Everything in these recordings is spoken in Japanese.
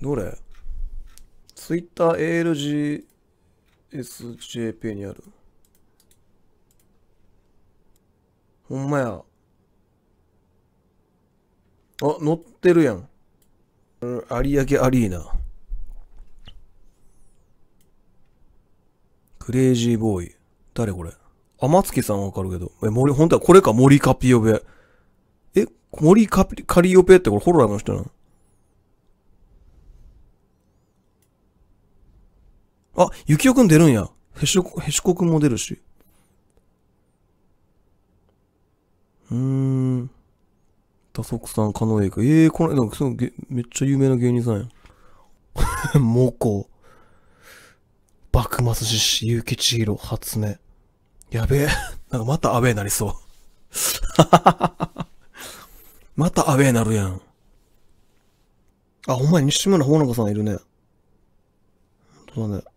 どれツイッター a l g s j p にある。ほんまや。あ、乗ってるやん。有明アリーナ。クレイジーボーイ。誰これ天月さんわかるけど。え、森、本当はこれか、森カピオペ。え、森カピ、カリオペってこれホロラーの人なのあ、ゆきおくん出るんや。へしこ、へしこくんも出るし。うーん。多速さん、かのえいか。ええー、この間、すごめっちゃ有名な芸人さんやん。モコ。幕末ゆ施、結城千尋、初音。やべえ。なんかまたアウェーなりそう。またアウェー なるやん。あ、ほんまに西村ほのかさんいるね。ほんとだね。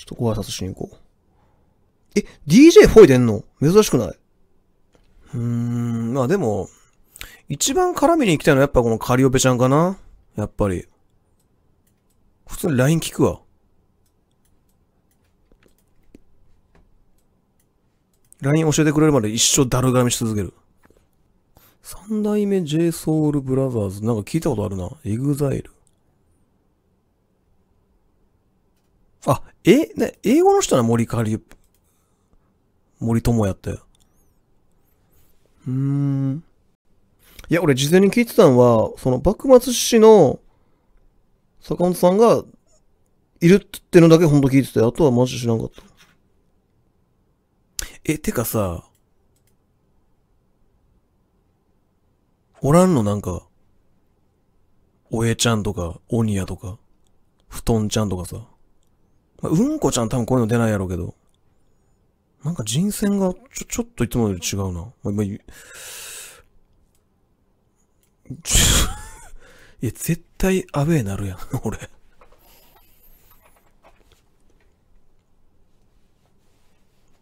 ちょっとご挨拶しに行こう。え、d j ォイ出んの珍しくないうーん、まあでも、一番絡みに行きたいのはやっぱこのカリオペちゃんかなやっぱり。普通に LINE 聞くわ。LINE 教えてくれるまで一生だるがみし続ける。三代目 JSOULBROTHERS なんか聞いたことあるな。EXILE。あ、え、ね、英語の人な、森カリ森友やって。うーん。いや、俺事前に聞いてたのは、その幕末史の坂本さんがいるってのだけほんと聞いてて、あとはマジ知らんかった。え、てかさ、おらんのなんか、おえちゃんとか、おにやとか、布団ちゃんとかさ。うんこちゃん多分こういうの出ないやろうけど。なんか人選がちょ、ちょっといつもより違うな。まま いや、絶対アウェイなるやん、俺。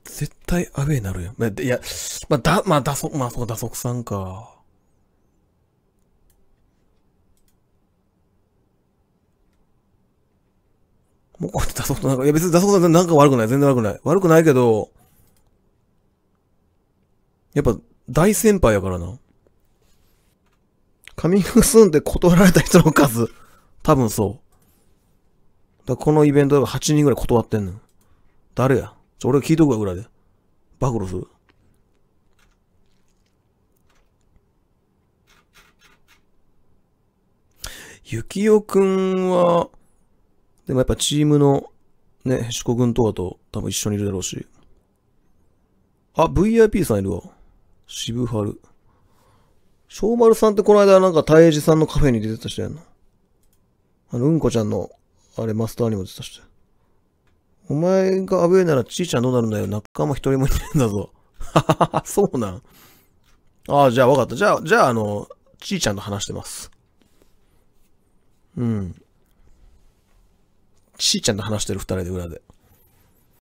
絶対アウェイなるやん。いや、まあ、だ、まあ、そ、まあ、そう、そくさんか。もうこうやって出そうとなんか、いや別に出そうとなんかなんか悪くない。全然悪くない。悪くないけど、やっぱ大先輩やからな。カミングスーンで断られた人の数、多分そう。だこのイベントが8人ぐらい断ってんの。誰やちょ、俺が聞いとくわぐらいで。暴露する。ゆきおくんは、でもやっぱチームのね、ヘシコ君とかと多分一緒にいるだろうし。あ、VIP さんいるわ。渋春。小丸さんってこの間なんか大寺さんのカフェに出てた人やんな。あの、うんこちゃんの、あれ、マスターにも出てた人。お前がアウいならちいちゃんどうなるんだよ。仲間一人もいないんだぞ。ははは、そうなん。ああ、じゃあ分かった。じゃあ、じゃあ、あの、ちいちゃんと話してます。うん。しーちゃんと話してる二人で裏で。